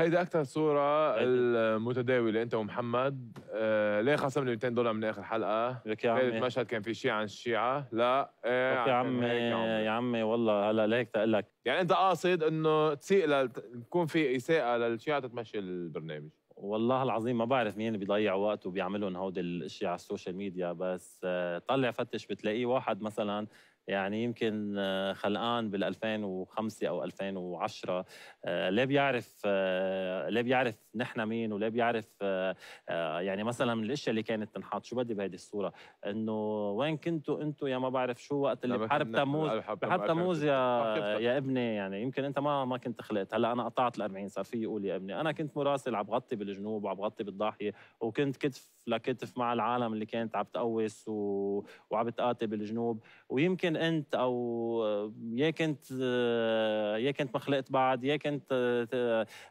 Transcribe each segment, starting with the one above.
هيدا اكثر صوره المتداوله انت ومحمد آه ليه خصمني 200 دولار من اخر حلقه لك يا عمي المشهد كان في شيء عن الشيعه لا آه لك يا عمي يا عمي والله هلا ليك تقول لك يعني انت قاصد انه تسيء يكون في اساءه للشيعه تتمشي البرنامج والله العظيم ما بعرف مين بيضيع وقته بيعملهم هودي الاشياء على السوشيال ميديا بس آه، طلع فتش بتلاقيه واحد مثلا يعني يمكن آه، خلقان بال 2005 او 2010 آه، لا بيعرف آه، لا بيعرف نحن مين ولا بيعرف يعني مثلا من الاشياء اللي كانت تنحط شو بدي بهيدي الصوره انه وين كنتوا انتوا يا ما بعرف شو وقت اللي بحرب تموز بحرب تموز يا يا ابني يعني يمكن انت ما ما كنت خلقت هلا انا قطعت ال 40 صار في يقول يا ابني انا كنت مراسل عم بغطي بالجنوب وعم بغطي بالضاحيه وكنت كتف لكتف مع العالم اللي كانت عم تقوس و... وعم بتقاتل بالجنوب ويمكن انت او يا كنت يا كنت ما خلقت بعد يا كنت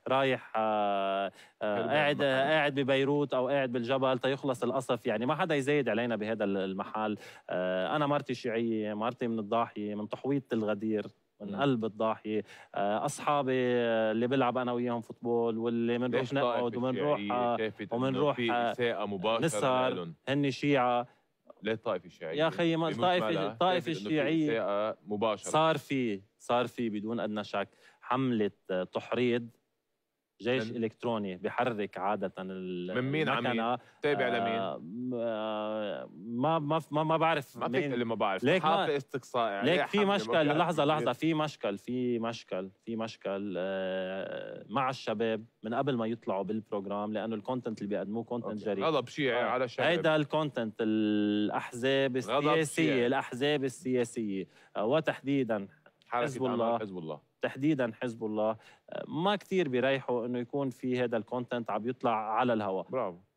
رايح آه، آه، قاعد قاعد ببيروت او قاعد بالجبل تيخلص القصف يعني ما حدا يزايد علينا بهذا المحل آه، انا مرتي شيعيه مرتي من الضاحيه من تحويط الغدير من قلب الضاحيه اصحابي اللي بلعب انا وياهم فوتبول واللي بنروح نقعد وبنروح وبنروح نسهر هن شيعه للطائفه الشيعيه يا اخي الطائفه الطائفه الشيعيه مباشره صار في صار في بدون ادنى شك حمله تحريض جيش الكتروني بحرك عاده من مين عم تابع آه، لمين؟ آه، ما ما ما, ما بعرف ما فيك اللي ما بعرف ليك حافه استقصائي يعني. ليك في مشكل لحظه لحظه في مشكل في مشكل في مشكل آه مع الشباب من قبل ما يطلعوا بالبروجرام لانه الكونتنت اللي بيقدموه كونتنت جريء غضب شيعي آه. على الشباب هيدا الكونتنت الاحزاب السياسيه الاحزاب السياسيه وتحديدا حزب الله حزب الله تحديدا حزب الله آه، ما كثير بيريحوا انه يكون في هذا الكونتنت عم يطلع على الهواء برافو